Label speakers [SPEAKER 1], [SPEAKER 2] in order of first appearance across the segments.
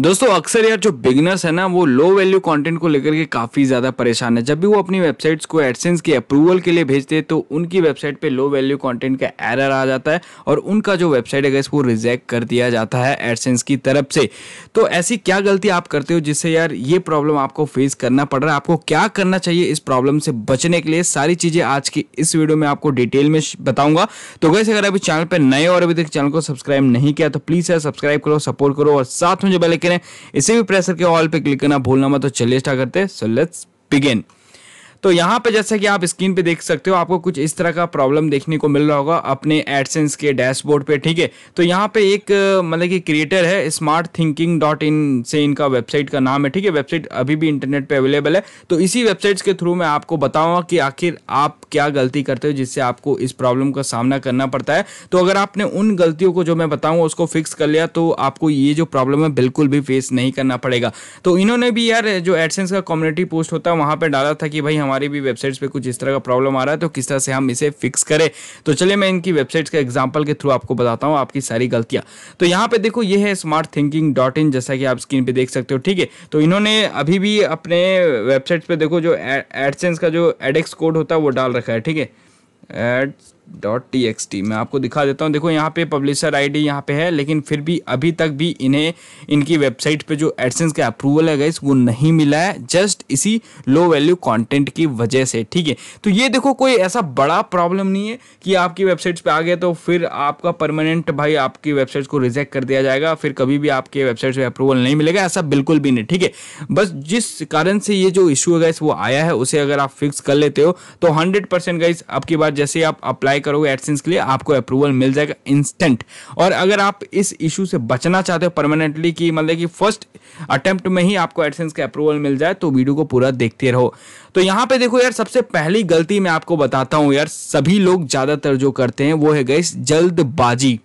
[SPEAKER 1] दोस्तों अक्सर यार जो बिगनर्स है ना वो लो वैल्यू कंटेंट को लेकर के काफ़ी ज़्यादा परेशान है जब भी वो अपनी वेबसाइट्स को एडसेंस के अप्रूवल के लिए भेजते हैं तो उनकी वेबसाइट पे लो वैल्यू कंटेंट का एरर आ जाता है और उनका जो वेबसाइट है वो रिजेक्ट कर दिया जाता है एडसेंस की तरफ से तो ऐसी क्या गलती आप करते हो जिससे यार ये प्रॉब्लम आपको फेस करना पड़ रहा है आपको क्या करना चाहिए इस प्रॉब्लम से बचने के लिए सारी चीज़ें आज की इस वीडियो में आपको डिटेल में बताऊंगा तो वैसे अगर अभी चैनल पर नए और अभी तक चैनल को सब्सक्राइब नहीं किया तो प्लीज़ यार सब्सक्राइब करो सपोर्ट करो और साथ में जो बेलेकिन करें इसे भी प्रेस करके ऑल पे क्लिक करना भूलना मत तो चलिए स्टार्ट करते हैं सो लेट्स बिगिन तो यहाँ पे जैसा कि आप स्क्रीन पे देख सकते हो आपको कुछ इस तरह का प्रॉब्लम देखने को मिल रहा होगा अपने एडसेंस के डैशबोर्ड पे ठीक है तो यहाँ पे एक मतलब कि क्रिएटर है स्मार्ट थिंकिंग डॉट इन से इनका वेबसाइट का नाम है ठीक है वेबसाइट अभी भी इंटरनेट पे अवेलेबल है तो इसी वेबसाइट्स के थ्रू मैं आपको बताऊँगा कि आखिर आप क्या गलती करते हो जिससे आपको इस प्रॉब्लम का सामना करना पड़ता है तो अगर आपने उन गलतियों को जो मैं बताऊँ उसको फिक्स कर लिया तो आपको ये जो प्रॉब्लम है बिल्कुल भी फेस नहीं करना पड़ेगा तो इन्होंने भी यार जो एडसेंस का कम्युनिटी पोस्ट होता है वहाँ पर डाला था कि भाई हमारी भी वेबसाइट्स पर कुछ इस तरह का प्रॉब्लम आ रहा है तो किस तरह से हम इसे फिक्स करें तो चलिए मैं इनकी वेबसाइट्स का एग्जाम्पल के थ्रू आपको बताता हूँ आपकी सारी गलतियाँ तो यहाँ पे देखो ये है स्मार्ट थिंकिंग डॉट इन जैसा कि आप स्क्रीन पे देख सकते हो ठीक है तो इन्होंने अभी भी अपने वेबसाइट्स पे देखो जो एडसेंस का जो एडेक्स कोड होता है वो डाल रखा है ठीक है ads dot T X T मैं आपको दिखा देता हूँ देखो यहाँ पे पब्लिशर आई डी यहाँ पे है लेकिन फिर भी अभी तक भी इन्हें इनकी वेबसाइट पे जो एडसेंस का अप्रूवल है गाइस वो नहीं मिला है जस्ट इसी लो वैल्यू कंटेंट की वजह से ठीक है तो ये देखो कोई ऐसा बड़ा प्रॉब्लम नहीं है कि आपकी वेबसाइट्स पे आ गया तो फिर आपका परमानेंट भाई आपकी वेबसाइट्स को रिजेक्ट कर दिया जाएगा फिर कभी भी आपके वेबसाइट पर अप्रूवल नहीं मिलेगा ऐसा बिल्कुल भी नहीं ठीक है बस जिस कारण से ये जो इशू है गाइस वो आया है उसे अगर आप फिक्स कर लेते हो तो हंड्रेड परसेंट गाइस आपकी बात जैसे आप अप्लाई अप्लाई करोगे एडसेंस के लिए आपको अप्रूवल मिल जाएगा इंस्टेंट और अगर आप इस इशू से बचना चाहते हो परमानेंटली कि मतलब कि फर्स्ट अटेम्प्ट में ही आपको एडसेंस का अप्रूवल मिल जाए तो वीडियो को पूरा देखते रहो तो यहाँ पे देखो यार सबसे पहली गलती मैं आपको बताता हूँ यार सभी लोग ज़्यादातर जो करते हैं वो है गई जल्दबाजी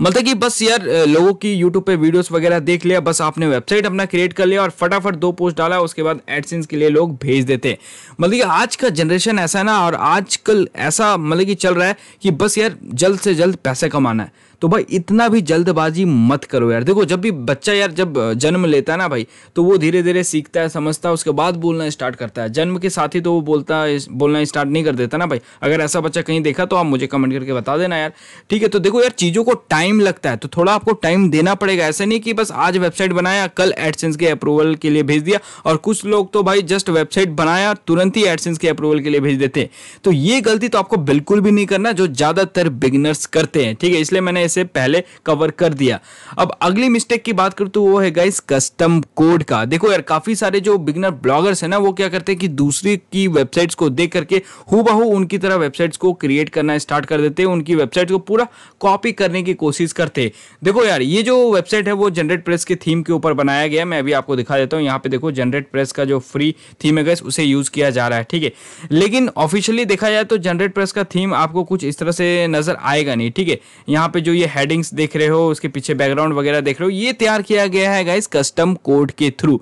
[SPEAKER 1] मतलब कि बस यार लोगों की यूट्यूब पे वीडियोस वगैरह देख लिया बस आपने वेबसाइट अपना क्रिएट कर लिया और फटाफट दो पोस्ट डाला उसके बाद एडसेंस के लिए लोग भेज देते मतलब कि आज का जनरेशन ऐसा है ना और आजकल ऐसा मतलब कि चल रहा है कि बस यार जल्द से जल्द पैसे कमाना है तो भाई इतना भी जल्दबाजी मत करो यार देखो जब भी बच्चा यार जब जन्म लेता है ना भाई तो वो धीरे धीरे सीखता है समझता है उसके बाद बोलना स्टार्ट करता है जन्म के साथ ही तो वो बोलता है बोलना स्टार्ट नहीं कर देता ना भाई अगर ऐसा बच्चा कहीं देखा तो आप मुझे कमेंट करके बता देना यार ठीक है तो देखो यार चीज़ों को टाइम लगता है तो थोड़ा आपको टाइम देना पड़ेगा ऐसा नहीं कि बस आज वेबसाइट बनाया कल एडसेंस के अप्रूवल के लिए भेज दिया और कुछ लोग तो भाई जस्ट वेबसाइट बनाया तुरंत ही एडसेंस के अप्रूवल के लिए भेज देते हैं तो ये गलती तो आपको बिल्कुल भी नहीं करना जो ज़्यादातर बिगनर्स करते हैं ठीक है इसलिए मैंने से पहले कवर कर दिया अब अगली मिस्टेक की बात करूँ तो वो है गाइस कस्टम कोड का देखो यार काफ़ी सारे जो बिगनर ब्लॉगर्स हैं ना वो क्या करते हैं कि दूसरी की वेबसाइट्स को देख करके हु उनकी तरह वेबसाइट्स को क्रिएट करना स्टार्ट कर देते हैं उनकी वेबसाइट को पूरा कॉपी करने की कोशिश करते देखो यार ये जो वेबसाइट है वो जनरेट प्रेस के थीम के ऊपर बनाया गया मैं अभी आपको दिखा देता हूँ यहाँ पे देखो जनरेट प्रेस का जो फ्री थीम है गैस उसे यूज़ किया जा रहा है ठीक है लेकिन ऑफिशियली देखा जाए तो जनरेट प्रेस का थीम आपको कुछ इस तरह से नज़र आएगा नहीं ठीक है यहाँ पे जो ये हेडिंग्स देख रहे हो उसके पीछे बैकग्राउंड वगैरह देख रहे हो ये तैयार किया गया है गाइस कस्टम कोड के थ्रू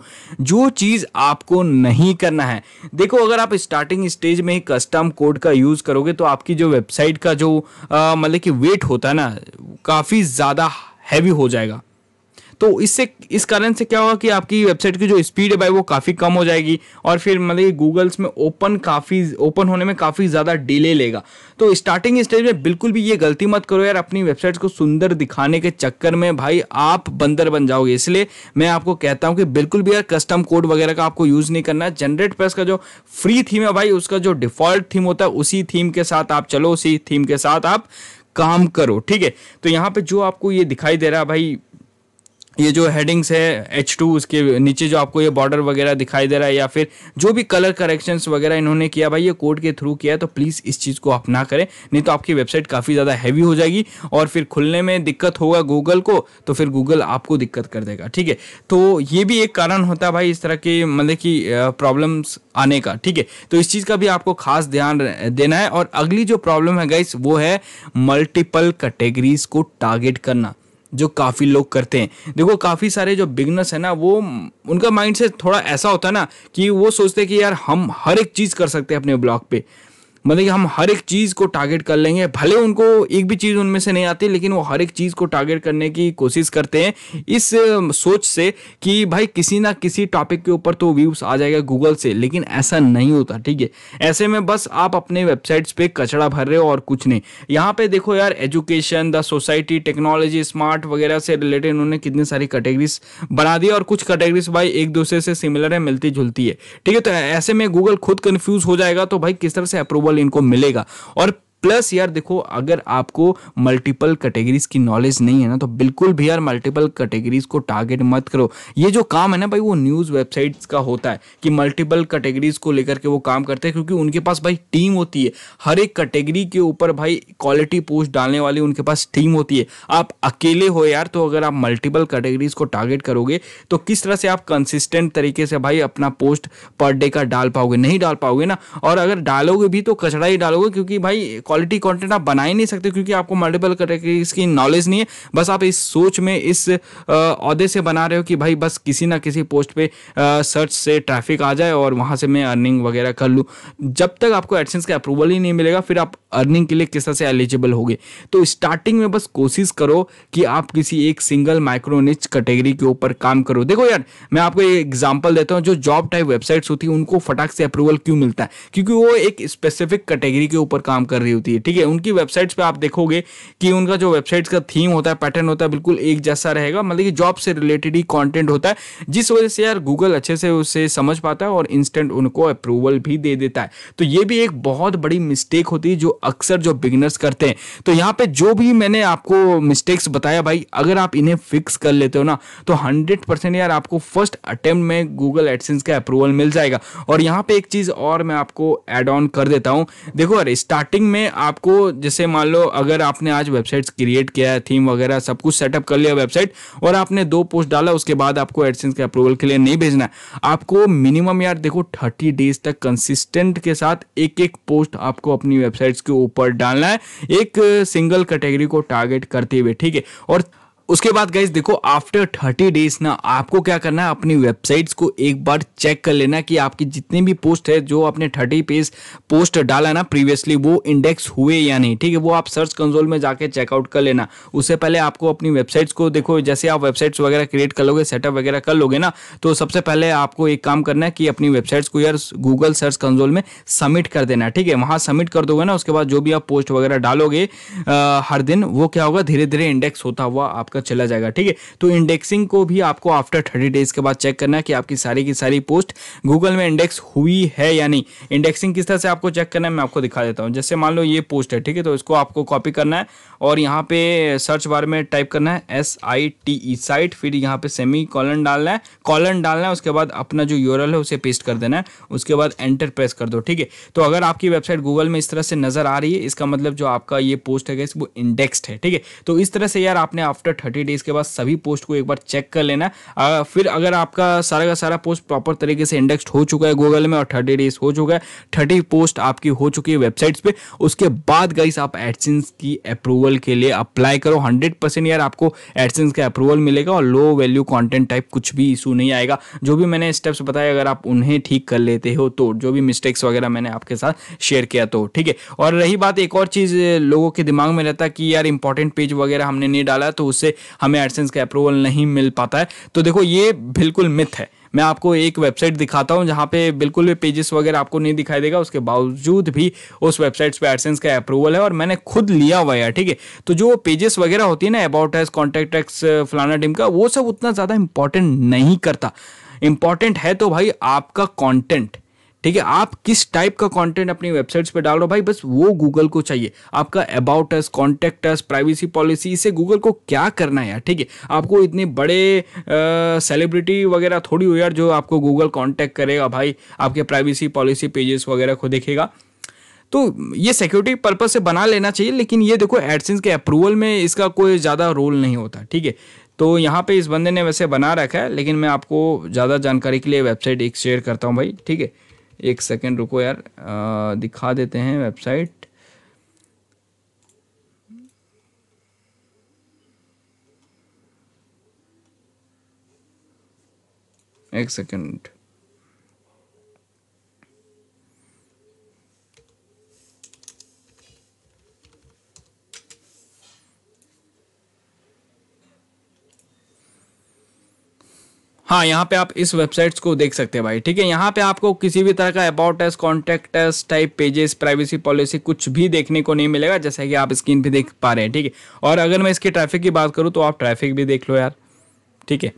[SPEAKER 1] जो चीज़ आपको नहीं करना है देखो अगर आप स्टार्टिंग स्टेज में ही कस्टम कोड का यूज़ करोगे तो आपकी जो वेबसाइट का जो मतलब कि वेट होता है ना काफ़ी ज़्यादा हैवी हो जाएगा तो इससे इस कारण से क्या होगा कि आपकी वेबसाइट की जो स्पीड है भाई वो काफ़ी कम हो जाएगी और फिर मतलब गूगल्स में ओपन काफ़ी ओपन होने में काफ़ी ज़्यादा डिले लेगा तो स्टार्टिंग स्टेज में बिल्कुल भी ये गलती मत करो यार अपनी वेबसाइट को सुंदर दिखाने के चक्कर में भाई आप बंदर बन जाओगे इसलिए मैं आपको कहता हूँ कि बिल्कुल भी यार कस्टम कोड वगैरह का आपको यूज़ नहीं करना है जनरेट प्रेस का जो फ्री थीम है भाई उसका जो डिफ़ॉल्ट थीम होता है उसी थीम के साथ आप चलो उसी थीम के साथ आप काम करो ठीक है तो यहाँ पे जो आपको ये दिखाई दे रहा है भाई ये जो हेडिंग्स है एच टू उसके नीचे जो आपको ये बॉर्डर वगैरह दिखाई दे रहा है या फिर जो भी कलर करेक्शन वगैरह इन्होंने किया भाई ये कोड के थ्रू किया है तो प्लीज़ इस चीज़ को आप ना करें नहीं तो आपकी वेबसाइट काफ़ी ज़्यादा हैवी हो जाएगी और फिर खुलने में दिक्कत होगा गूगल को तो फिर गूगल आपको दिक्कत कर देगा ठीक है तो ये भी एक कारण होता है भाई इस तरह के मतलब कि प्रॉब्लम्स आने का ठीक है तो इस चीज़ का भी आपको खास ध्यान देना है और अगली जो प्रॉब्लम है गाइस वो है मल्टीपल कैटेगरीज को टारगेट करना जो काफ़ी लोग करते हैं देखो काफ़ी सारे जो बिगनर्स हैं ना वो उनका माइंड से थोड़ा ऐसा होता है ना कि वो सोचते हैं कि यार हम हर एक चीज़ कर सकते हैं अपने ब्लॉग पे मतलब कि हम हर एक चीज़ को टारगेट कर लेंगे भले उनको एक भी चीज़ उनमें से नहीं आती लेकिन वो हर एक चीज़ को टारगेट करने की कोशिश करते हैं इस सोच से कि भाई किसी ना किसी टॉपिक के ऊपर तो व्यूज़ आ जाएगा गूगल से लेकिन ऐसा नहीं होता ठीक है ऐसे में बस आप अपने वेबसाइट्स पे कचड़ा भर रहे हो और कुछ नहीं यहाँ पर देखो यार education the society technology smart वगैरह से रिलेटेड उन्होंने कितनी सारी कैटेगरीज बना दी और कुछ कैटेगरीज भाई एक दूसरे से सिमिलर है मिलती जुलती है ठीक है तो ऐसे में गूगल खुद कन्फ्यूज़ हो जाएगा तो भाई किस तरह से अप्रूवल इनको मिलेगा और प्लस यार देखो अगर आपको मल्टीपल कैटेगरीज की नॉलेज नहीं है ना तो बिल्कुल भी यार मल्टीपल कैटेगरीज को टारगेट मत करो ये जो काम है ना भाई वो न्यूज़ वेबसाइट्स का होता है कि मल्टीपल कैटेगरीज को लेकर के वो काम करते हैं क्योंकि उनके पास भाई टीम होती है हर एक कैटेगरी के ऊपर भाई क्वालिटी पोस्ट डालने वाली उनके पास टीम होती है आप अकेले हो यार तो अगर आप मल्टीपल कैटेगरीज को टारगेट करोगे तो किस तरह से आप कंसिस्टेंट तरीके से भाई अपना पोस्ट पर डे का डाल पाओगे नहीं डाल पाओगे ना और अगर डालोगे भी तो कचरा ही डालोगे क्योंकि भाई क्वालिटी कंटेंट आप बना ही नहीं सकते क्योंकि आपको मल्टीपल कैटेगरीज इसकी नॉलेज नहीं है बस आप इस सोच में इस अहदे से बना रहे हो कि भाई बस किसी ना किसी पोस्ट पे सर्च से ट्रैफिक आ जाए और वहाँ से मैं अर्निंग वगैरह कर लूँ जब तक आपको एडसेंस का अप्रूवल ही नहीं मिलेगा फिर आप अर्निंग के लिए किस तरह से एलिजिबल होगे तो स्टार्टिंग में बस कोशिश करो कि आप किसी एक सिंगल माइक्रोनिच कैटेगरी के ऊपर काम करो देखो यार मैं आपको ये एग्जाम्पल देता हूँ जो जॉब टाइप वेबसाइट्स होती है उनको फटाक से अप्रूवल क्यों मिलता है क्योंकि वो एक स्पेसिफिक कैटेगरी के ऊपर काम कर रही हो होती है ठीक है उनकी वेबसाइट्स पे आप देखोगे कि उनका जो वेबसाइट्स का थीम होता है पैटर्न होता है बिल्कुल एक जैसा रहेगा मतलब कि जॉब से रिलेटेड ही कॉन्टेंट होता है जिस वजह से यार गूगल अच्छे से उसे समझ पाता है और इंस्टेंट उनको अप्रूवल भी दे देता है तो ये भी एक बहुत बड़ी मिस्टेक होती है जो अक्सर जो बिगनर्स करते हैं तो यहाँ पे जो भी मैंने आपको मिस्टेक्स बताया भाई अगर आप इन्हें फिक्स कर लेते हो ना तो हंड्रेड परसेंट यार आपको फर्स्ट अटेम्प्ट में गूगल एडसेंस का अप्रूवल मिल जाएगा और यहाँ पे एक चीज़ और मैं आपको एड ऑन कर देता हूँ देखो यार स्टार्टिंग में आपको जैसे मान लो अगर आपने आज वेबसाइट क्रिएट किया है थीम वगैरह सब कुछ सेटअप कर लिया वेबसाइट और आपने दो पोस्ट डाला उसके बाद आपको एडसेंस के अप्रूवल के लिए नहीं भेजना है आपको मिनिमम यार देखो थर्टी डेज तक कंसिस्टेंट के साथ एक एक पोस्ट आपको अपनी वेबसाइट्स के ऊपर डालना है एक सिंगल कैटेगरी को टारगेट करते हुए ठीक है और उसके बाद गाइज देखो आफ्टर थर्टी डेज ना आपको क्या करना है अपनी वेबसाइट्स को एक बार चेक कर लेना कि आपकी जितनी भी पोस्ट है जो आपने थर्टी पेज पोस्ट डाला ना प्रीवियसली वो इंडेक्स हुए या नहीं ठीक है वो आप सर्च कंसोल में जाके चेकआउट कर लेना उससे पहले आपको अपनी वेबसाइट्स को देखो जैसे आप वेबसाइट्स वगैरह क्रिएट कर लोगे सेटअप वगैरह कर लोगे ना तो सबसे पहले आपको एक काम करना है कि अपनी वेबसाइट्स को यार गूगल सर्च कंसोल में सबमिट कर देना ठीक है वहाँ सबमिट कर दोगे ना उसके बाद जो भी आप पोस्ट वगैरह डालोगे हर दिन वो क्या होगा धीरे धीरे इंडेक्स होता हुआ आपका आपका चला जाएगा ठीक है तो इंडेक्सिंग को भी आपको आफ्टर थर्टी डेज के बाद चेक करना है कि आपकी सारी की सारी पोस्ट गूगल में इंडेक्स हुई है या नहीं इंडेक्सिंग किस तरह से आपको चेक करना है मैं आपको दिखा देता हूँ जैसे मान लो ये पोस्ट है ठीक है तो इसको आपको कॉपी करना है और यहाँ पे सर्च बार में टाइप करना है S I T E site फिर यहाँ पे सेमी कॉलन डालना है कॉलन डालना है उसके बाद अपना जो यूरल है उसे पेस्ट कर देना है उसके बाद एंटर प्रेस कर दो ठीक है तो अगर आपकी वेबसाइट गूगल में इस तरह से नजर आ रही है इसका मतलब जो आपका ये पोस्ट है वो इंडेक्स्ड है ठीक है तो इस तरह से यार आपने आफ्टर थर्टी डेज के बाद सभी पोस्ट को एक बार चेक कर लेना फिर अगर आपका सारा का सारा पोस्ट प्रॉपर तरीके से इंडेक्स हो चुका है गूगल में और थर्टी डेज हो चुका है थर्टी पोस्ट आपकी हो चुकी है वेबसाइट्स पे उसके बाद गाइस आप एडसेंस की अप्रूवल के लिए अप्लाई करो हंड्रेड परसेंट यार आपको एडसेंस का अप्रूवल मिलेगा और लो वैल्यू कॉन्टेंट टाइप कुछ भी इशू नहीं आएगा जो भी मैंने स्टेप्स बताए अगर आप उन्हें ठीक कर लेते हो तो जो भी मिस्टेक्स वगैरह मैंने आपके साथ शेयर किया तो ठीक है और रही बात एक और चीज़ लोगों के दिमाग में रहता है कि यार इंपॉर्टेंट पेज वगैरह हमने नहीं डाला तो उससे हमें एडसेंस का अप्रूवल नहीं मिल पाता है तो देखो ये बिल्कुल मिथ है मैं आपको एक वेबसाइट दिखाता हूँ जहाँ पे बिल्कुल भी पेजेस वगैरह आपको नहीं दिखाई देगा उसके बावजूद भी उस वेबसाइट्स पे एडसेंस का अप्रूवल है और मैंने खुद लिया हुआ है ठीक है तो जो पेजेस वगैरह होती है ना अबाउट एस कॉन्टैक्ट एक्स फलाना टीम का वो सब उतना ज़्यादा इंपॉर्टेंट नहीं करता इंपॉर्टेंट है तो भाई आपका कॉन्टेंट ठीक है आप किस टाइप का कंटेंट अपनी वेबसाइट्स पे डाल रहे हो भाई बस वो गूगल को चाहिए आपका about us contact us privacy policy इसे गूगल को क्या करना है यार ठीक है आपको इतने बड़े सेलिब्रिटी वगैरह थोड़ी हो यार जो आपको गूगल कॉन्टैक्ट करेगा भाई आपके प्राइवेसी पॉलिसी पेजेस वगैरह को देखेगा तो ये सिक्योरिटी पर्पज से बना लेना चाहिए लेकिन ये देखो एडसेंस के अप्रूवल में इसका कोई ज़्यादा रोल नहीं होता ठीक है तो यहाँ पे इस बंदे ने वैसे बना रखा है लेकिन मैं आपको ज़्यादा जानकारी के लिए वेबसाइट एक शेयर करता हूँ भाई ठीक है एक सेकेंड रुको यार आ, दिखा देते हैं वेबसाइट एक सेकेंड हाँ यहाँ पे आप इस वेबसाइट्स को देख सकते हैं भाई ठीक है यहाँ पे आपको किसी भी तरह का about us contact us type pages privacy policy कुछ भी देखने को नहीं मिलेगा जैसा कि आप स्क्रीन पे देख पा रहे हैं ठीक है और अगर मैं इसके ट्रैफिक की बात करूँ तो आप ट्रैफिक भी देख लो यार ठीक है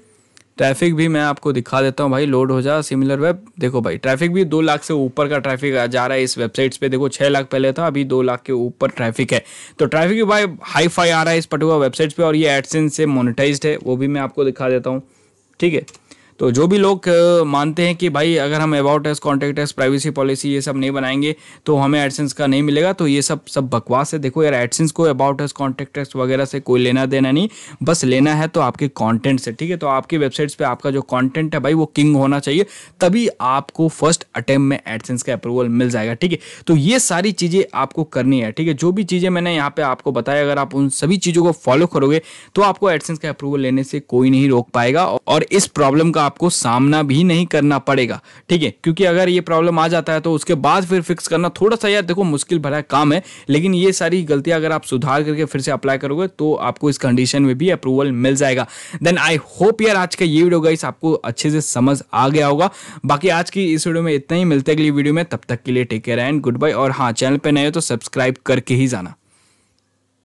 [SPEAKER 1] ट्रैफिक भी मैं आपको दिखा देता हूँ भाई लोड हो जा सिमिलर वेब देखो भाई ट्रैफिक भी दो लाख से ऊपर का ट्रैफिक जा रहा है इस वेबसाइट्स पे देखो छः लाख पहले था अभी दो लाख के ऊपर ट्रैफिक है तो ट्रैफिक भी भाई हाई फाई आ रहा है इस पटुआ वेबसाइट्स पे और ये एडसेंस से मोनिटाइज है वो भी मैं आपको दिखा देता हूँ ठीक है तो जो भी लोग मानते हैं कि भाई अगर हम about us contact us privacy policy ये सब नहीं बनाएंगे तो हमें एडसेंस का नहीं मिलेगा तो ये सब सब बकवास है देखो यार एडसेंस को अबाउट एस कॉन्टैक्ट एस वगैरह से कोई लेना देना नहीं बस लेना है तो आपके कॉन्टेंट से ठीक है तो आपकी वेबसाइट्स पर आपका जो कॉन्टेंट है भाई वो किंग होना चाहिए तभी आपको फर्स्ट अटैम्प में एडसेंस का अप्रूवल मिल जाएगा ठीक है तो ये सारी चीज़ें आपको करनी है ठीक है जो भी चीज़ें मैंने यहाँ पर आपको बताया अगर आप उन सभी चीज़ों को फॉलो करोगे तो आपको एडसेंस का अप्रूवल लेने से कोई नहीं रोक पाएगा और इस प्रॉब्लम का आपको सामना भी नहीं करना पड़ेगा ठीक है क्योंकि अगर ये प्रॉब्लम आ जाता है तो उसके बाद फिर फिक्स करना थोड़ा सा यार देखो मुश्किल भरा काम है लेकिन ये सारी गलतियां अगर आप सुधार करके फिर से अप्लाई करोगे तो आपको इस कंडीशन में भी अप्रूवल मिल जाएगा देन आई होप यार आज का ये वीडियो गाइस आपको अच्छे से समझ आ गया होगा बाकी आज की इस वीडियो में इतना ही मिलते अगली वीडियो में तब तक के लिए take care and good bye और हाँ चैनल पर नए हो तो सब्सक्राइब करके ही जाना